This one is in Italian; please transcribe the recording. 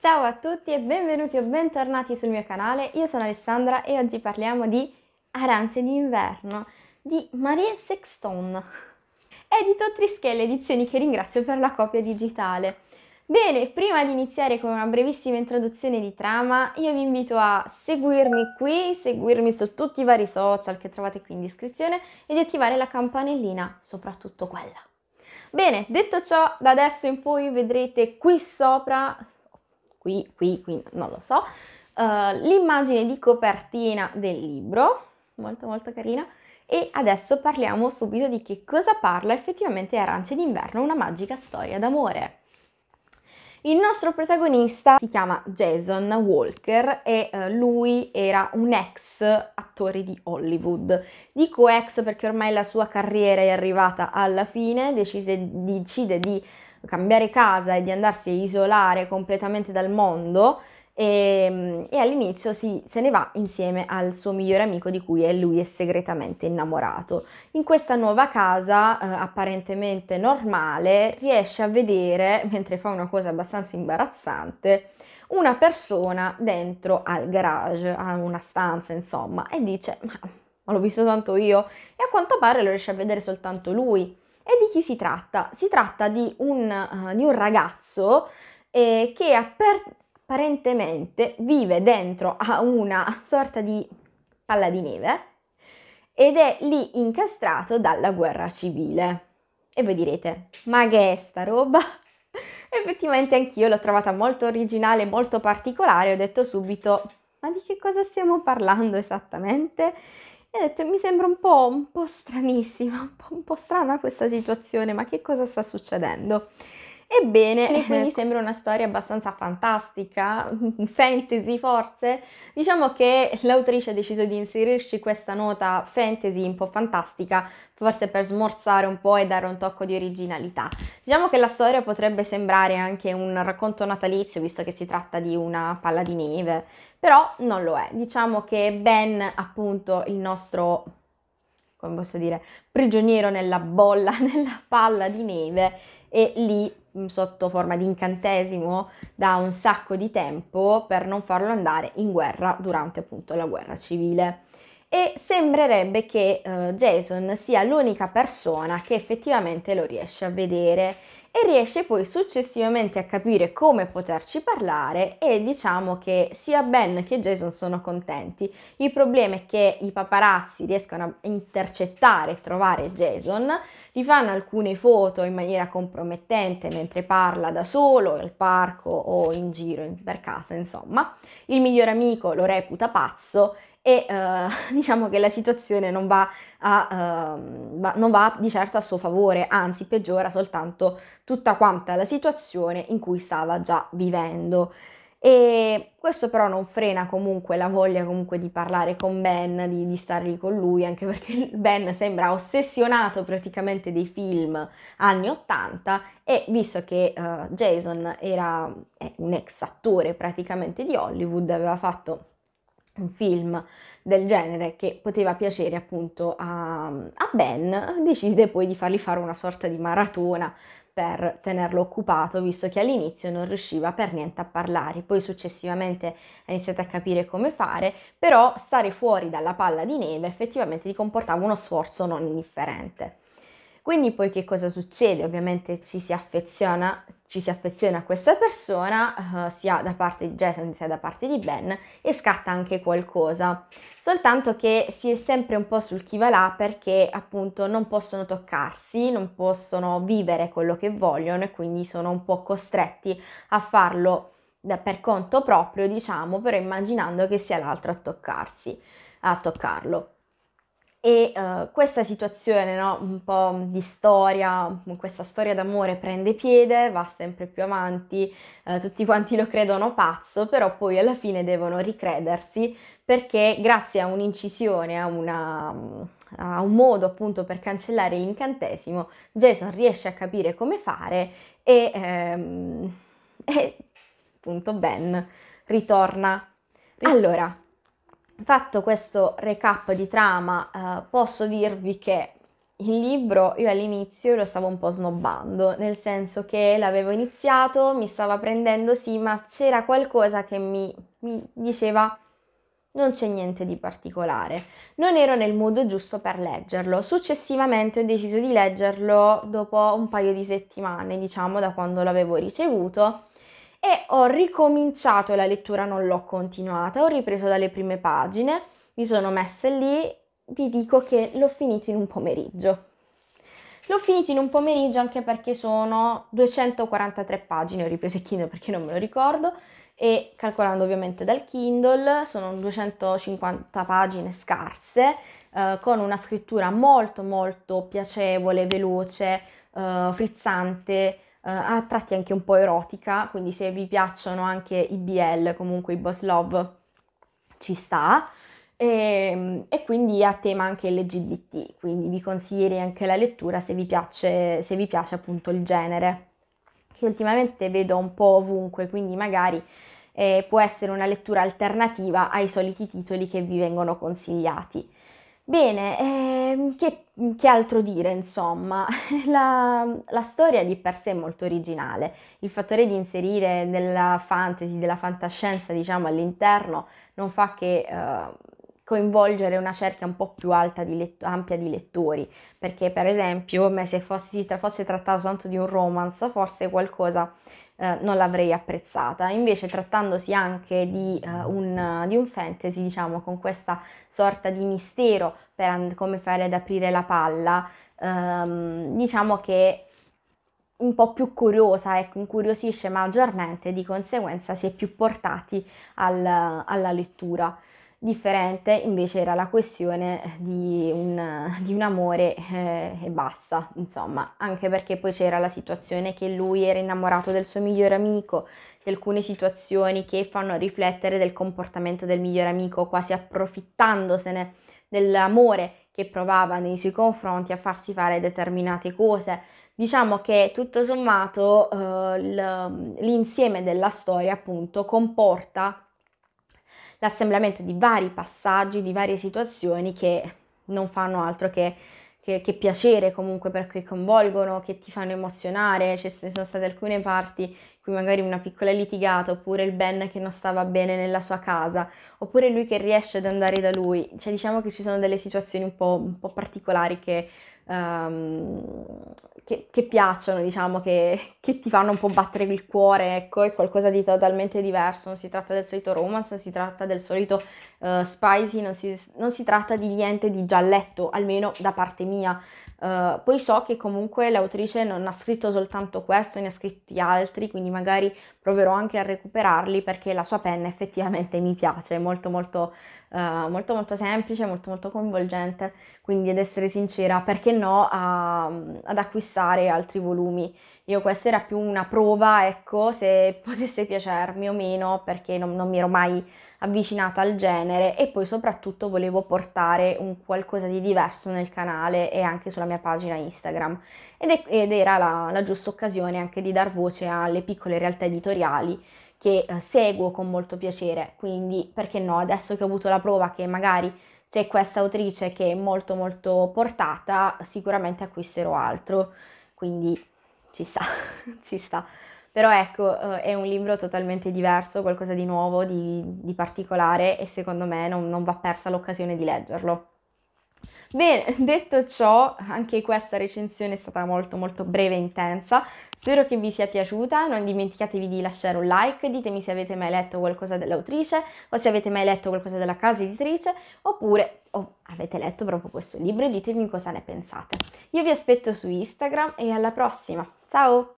Ciao a tutti e benvenuti o bentornati sul mio canale, io sono Alessandra e oggi parliamo di Arance d'inverno di Marie Sexton, edito Trischelle Edizioni che ringrazio per la copia digitale. Bene, prima di iniziare con una brevissima introduzione di trama, io vi invito a seguirmi qui, seguirmi su tutti i vari social che trovate qui in descrizione e di attivare la campanellina, soprattutto quella. Bene, detto ciò, da adesso in poi vedrete qui sopra qui, qui, qui, non lo so. Uh, l'immagine di copertina del libro, molto molto carina. E adesso parliamo subito di che cosa parla effettivamente Arance d'inverno, una magica storia d'amore. Il nostro protagonista si chiama Jason Walker e eh, lui era un ex attore di Hollywood. Dico ex perché ormai la sua carriera è arrivata alla fine, decide, decide di cambiare casa e di andarsi a isolare completamente dal mondo e, ehm, e all'inizio si, se ne va insieme al suo migliore amico di cui è lui è segretamente innamorato. In questa nuova casa eh, apparentemente normale riesce a vedere, mentre fa una cosa abbastanza imbarazzante, una persona dentro al garage, a una stanza insomma, e dice ma, ma l'ho visto tanto io e a quanto pare lo riesce a vedere soltanto lui. E di chi si tratta? Si tratta di un, uh, di un ragazzo eh, che apper- apparentemente vive dentro a una sorta di palla di neve ed è lì incastrato dalla guerra civile. E voi direte, ma che è sta roba? Effettivamente anch'io l'ho trovata molto originale, molto particolare, ho detto subito, ma di che cosa stiamo parlando esattamente? E ho detto, mi sembra un po', un po stranissima, un po', un po', strana questa situazione, ma che cosa sta succedendo? Ebbene, e quindi ecco. sembra una storia abbastanza fantastica, fantasy forse. Diciamo che l'autrice ha deciso di inserirci questa nota fantasy un po' fantastica, forse per smorzare un po' e dare un tocco di originalità. Diciamo che la storia potrebbe sembrare anche un racconto natalizio, visto che si tratta di una palla di neve però non lo è. Diciamo che ben appunto il nostro, come posso dire, prigioniero nella bolla, nella palla di neve è lì mm, sotto forma di incantesimo da un sacco di tempo per non farlo andare in guerra durante appunto la guerra civile. E sembrerebbe che eh, Jason sia l'unica persona che effettivamente lo riesce a vedere e riesce poi successivamente a capire come poterci parlare e diciamo che sia Ben che Jason sono contenti. Il problema è che i paparazzi riescono a intercettare e trovare Jason, gli fanno alcune foto in maniera compromettente mentre parla da solo al parco o in giro per casa, insomma. Il migliore amico lo reputa pazzo e uh, diciamo che la situazione non va, a, uh, non va di certo a suo favore, anzi peggiora soltanto tutta quanta la situazione in cui stava già vivendo. E questo però non frena comunque la voglia comunque di parlare con Ben, di, di stare lì con lui, anche perché Ben sembra ossessionato praticamente dei film anni 80 e visto che uh, Jason era eh, un ex attore praticamente di Hollywood, aveva fatto un film del genere che poteva piacere appunto a, a Ben, decise poi di fargli fare una sorta di maratona per tenerlo occupato, visto che all'inizio non riusciva per niente a parlare, poi successivamente ha iniziato a capire come fare, però stare fuori dalla palla di neve effettivamente gli comportava uno sforzo non indifferente. Quindi poi che cosa succede? Ovviamente ci si affeziona, ci si affeziona a questa persona eh, sia da parte di Jason sia da parte di Ben e scatta anche qualcosa. Soltanto che si è sempre un po' sul chi va là perché appunto non possono toccarsi, non possono vivere quello che vogliono e quindi sono un po' costretti a farlo per conto proprio, diciamo, però immaginando che sia l'altro a toccarsi, a toccarlo. E uh, questa situazione, no, un po' di storia, mm, questa storia d'amore prende piede, va sempre più avanti, uh, tutti quanti lo credono pazzo, però poi alla fine devono ricredersi perché grazie a un'incisione, a, una, mm, a un modo appunto per cancellare l'incantesimo, Jason riesce a capire come fare e, ehm, e appunto Ben ritorna. Allora, fatto questo recap di trama, eh, posso dirvi che il libro io all'inizio lo stavo un po' snobbando, nel senso che l'avevo iniziato, mi stava prendendo sì, ma c'era qualcosa che mi, mi diceva non c'è niente di particolare. Non ero nel mood giusto per leggerlo. Successivamente ho deciso di leggerlo dopo un paio di settimane, diciamo, da quando l'avevo ricevuto e ho ricominciato la lettura, non l'ho continuata, ho ripreso dalle prime pagine, mi sono messa lì, vi dico che l'ho finito in un pomeriggio. L'ho finito in un pomeriggio anche perché sono 243 pagine, ho ripreso il Kindle perché non me lo ricordo, e calcolando ovviamente dal Kindle sono 250 pagine scarse eh, con una scrittura molto molto piacevole, veloce, eh, frizzante, Uh, a tratti anche un po' erotica, quindi se vi piacciono anche i BL, comunque i boss love, ci sta. E, ehm, e, quindi a tema anche LGBT, quindi vi consiglierei anche la lettura se vi piace, se vi piace appunto il genere, che ultimamente vedo un po' ovunque, quindi magari eh, può essere una lettura alternativa ai soliti titoli che vi vengono consigliati. Bene, ehm, che, che, altro dire insomma? La, la, storia di per sé è molto originale, il fattore di inserire della fantasy, della fantascienza diciamo all'interno non fa che eh, coinvolgere una cerchia un po' più alta di let- ampia di lettori, perché per esempio me, se fossi, fosse trattato tanto di un romance forse qualcosa eh, non l'avrei apprezzata. Invece trattandosi anche di, eh, un, di, un, fantasy, diciamo, con questa sorta di mistero per come fare ad aprire la palla, ehm, diciamo che un po' più curiosa, ecco, incuriosisce maggiormente, di conseguenza si è più portati al, alla lettura differente invece era la questione eh, di un, eh, di un amore eh, e basta, insomma, anche perché poi c'era la situazione che lui era innamorato del suo migliore amico, di alcune situazioni che fanno riflettere del comportamento del migliore amico, quasi approfittandosene dell'amore che provava nei suoi confronti a farsi fare determinate cose. Diciamo che tutto sommato eh, l'insieme della storia appunto comporta l'assemblamento di vari passaggi, di varie situazioni che non fanno altro che, che, che piacere comunque perché coinvolgono, che ti fanno emozionare, ci cioè, sono state alcune parti magari una piccola litigata, oppure il Ben che non stava bene nella sua casa, oppure lui che riesce ad andare da lui. Cioè diciamo che ci sono delle situazioni un po', un po particolari che, um, che, che, piacciono, diciamo, che, che, ti fanno un po' battere il cuore, ecco, è qualcosa di totalmente diverso, non si tratta del solito romance, non si tratta del solito uh, spicy, non si, non si tratta di niente di gialletto, almeno da parte mia. Uh, poi so che comunque l'autrice non ha scritto soltanto questo, ne ha scritti altri, quindi magari proverò anche a recuperarli perché la sua penna effettivamente mi piace, è molto molto, eh, molto, molto semplice, molto molto coinvolgente, quindi ad essere sincera, perché no a, ad acquistare altri volumi? Io questa era più una prova, ecco, se potesse piacermi o meno, perché non, non mi ero mai avvicinata al genere e poi soprattutto volevo portare un qualcosa di diverso nel canale e anche sulla mia pagina Instagram ed, è, ed era la, la giusta occasione anche di dar voce alle piccole realtà editoriali che eh, seguo con molto piacere, quindi perché no, adesso che ho avuto la prova che magari c'è questa autrice che è molto molto portata, sicuramente acquisterò altro, quindi ci sta, ci sta però ecco, eh, è un libro totalmente diverso, qualcosa di nuovo, di, di particolare e secondo me non, non va persa l'occasione di leggerlo. Bene, detto ciò, anche questa recensione è stata molto molto breve e intensa. Spero che vi sia piaciuta, non dimenticatevi di lasciare un like, ditemi se avete mai letto qualcosa dell'autrice o se avete mai letto qualcosa della casa editrice oppure oh, avete letto proprio questo libro e ditemi cosa ne pensate. Io vi aspetto su Instagram e alla prossima. Ciao!